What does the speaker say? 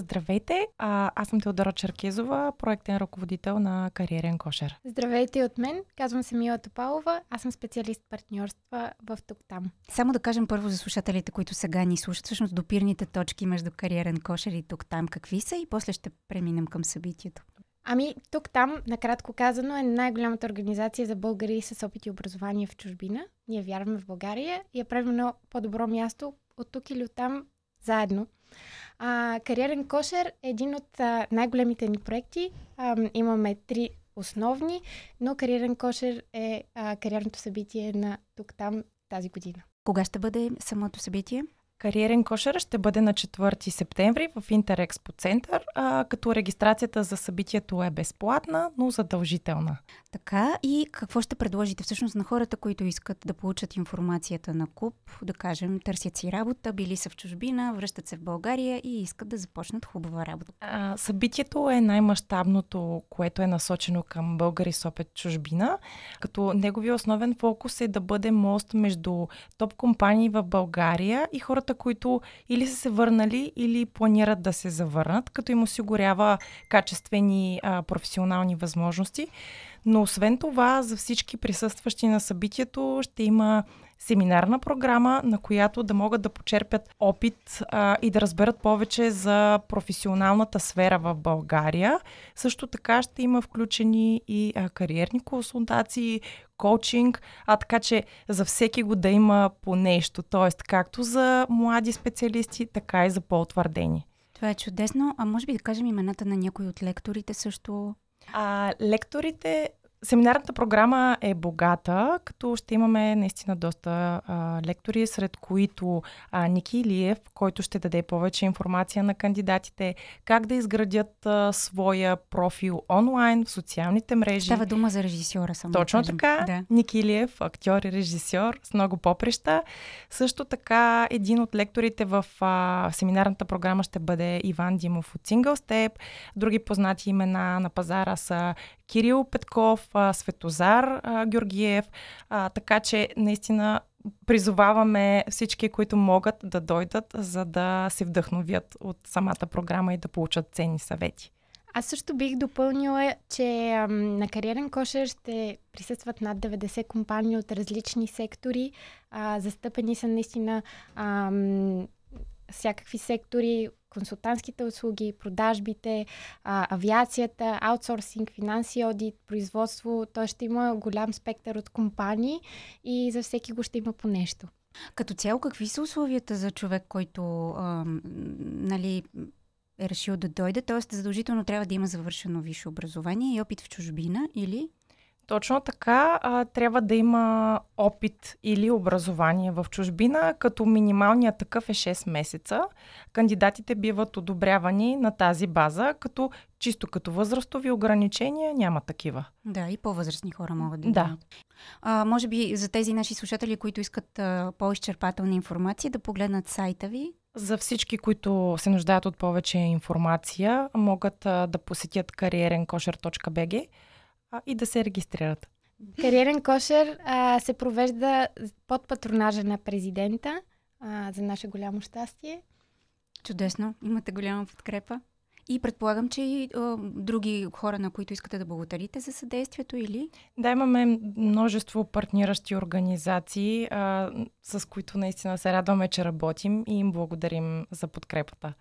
Здравейте, а, аз съм Теодора Черкезова, проектен ръководител на Кариерен кошер. Здравейте от мен, казвам се Мила Топалова, аз съм специалист партньорства в Тук-Там. Само да кажем първо за слушателите, които сега ни слушат, всъщност допирните точки между Кариерен кошер и Тук-Там какви са и после ще преминем към събитието. Ами, тук там, накратко казано, е най-голямата организация за българи с опит и образование в чужбина. Ние вярваме в България и я правим едно по-добро място от тук или от там заедно. А, кариерен кошер е един от а, най-големите ни проекти. А, имаме три основни, но кариерен кошер е а, кариерното събитие на тук-там тази година. Кога ще бъде самото събитие? Кариерен кошер ще бъде на 4 септември в Интерекспо център, като регистрацията за събитието е безплатна, но задължителна. Така, и какво ще предложите всъщност на хората, които искат да получат информацията на КУП, да кажем, търсят си работа, били са в чужбина, връщат се в България и искат да започнат хубава работа? А, събитието е най-мащабното, което е насочено към българи с опит чужбина, като неговия основен фокус е да бъде мост между топ компании в България и хората, хората, които или са се върнали, или планират да се завърнат, като им осигурява качествени а, професионални възможности. Но освен това, за всички присъстващи на събитието ще има семинарна програма, на която да могат да почерпят опит а, и да разберат повече за професионалната сфера в България. Също така ще има включени и а, кариерни консултации, коучинг, а така че за всеки го да има по нещо, т.е. както за млади специалисти, така и за по-утвърдени. Това е чудесно, а може би да кажем имената на някои от лекторите също. А, лекторите Семинарната програма е богата, като ще имаме наистина доста а, лектори, сред които а, Ники Илиев, който ще даде повече информация на кандидатите, как да изградят а, своя профил онлайн в социалните мрежи. Става дума за режисьора само. Точно да така. Да. Ники Илиев, актьор и режисьор с много поприща. Също така един от лекторите в а, семинарната програма ще бъде Иван Димов от Single Step. Други познати имена на пазара са Кирил Петков, Светозар Георгиев. така че наистина призоваваме всички, които могат да дойдат, за да се вдъхновят от самата програма и да получат ценни съвети. Аз също бих допълнила, че на кариерен кошер ще присъстват над 90 компании от различни сектори. застъпени са наистина всякакви сектори, консултантските услуги, продажбите, а, авиацията, аутсорсинг, финанси, одит, производство. Той ще има голям спектър от компании и за всеки го ще има по нещо. Като цяло, какви са условията за човек, който а, нали, е решил да дойде? Тоест, задължително трябва да има завършено висше образование и опит в чужбина или точно така. А, трябва да има опит или образование в чужбина, като минималният такъв е 6 месеца. Кандидатите биват одобрявани на тази база, като чисто като възрастови ограничения няма такива. Да, и по-възрастни хора могат да. Да. А, може би за тези наши слушатели, които искат а, по-изчерпателна информация, да погледнат сайта ви. За всички, които се нуждаят от повече информация, могат а, да посетят кариеренкошер.bg а, и да се регистрират. Кариерен кошер а, се провежда под патронажа на президента а, за наше голямо щастие. Чудесно, имате голяма подкрепа. И предполагам, че и а, други хора, на които искате да благодарите за съдействието или? Да, имаме множество партниращи организации, а, с които наистина се радваме, че работим и им благодарим за подкрепата.